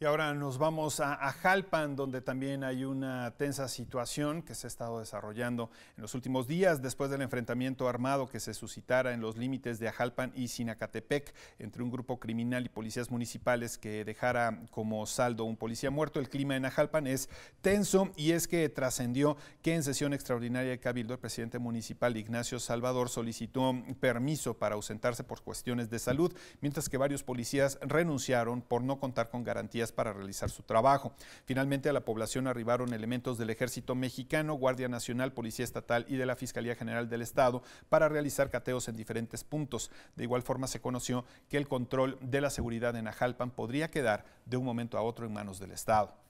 Y ahora nos vamos a, Ajalpan, donde también hay una tensa situación que se ha estado desarrollando en los últimos días después del enfrentamiento armado que se suscitara en los límites de Ajalpan y Sinacatepec entre un grupo criminal y policías municipales que dejara como saldo un policía muerto. El clima en Ajalpan es tenso y es que trascendió que en sesión extraordinaria de Cabildo el presidente municipal Ignacio Salvador solicitó permiso para ausentarse por cuestiones de salud, mientras que varios policías renunciaron por no contar con garantías para realizar su trabajo. Finalmente a la población arribaron elementos del Ejército Mexicano, Guardia Nacional, Policía Estatal y de la Fiscalía General del Estado para realizar cateos en diferentes puntos. De igual forma se conoció que el control de la seguridad en Ajalpan podría quedar de un momento a otro en manos del Estado.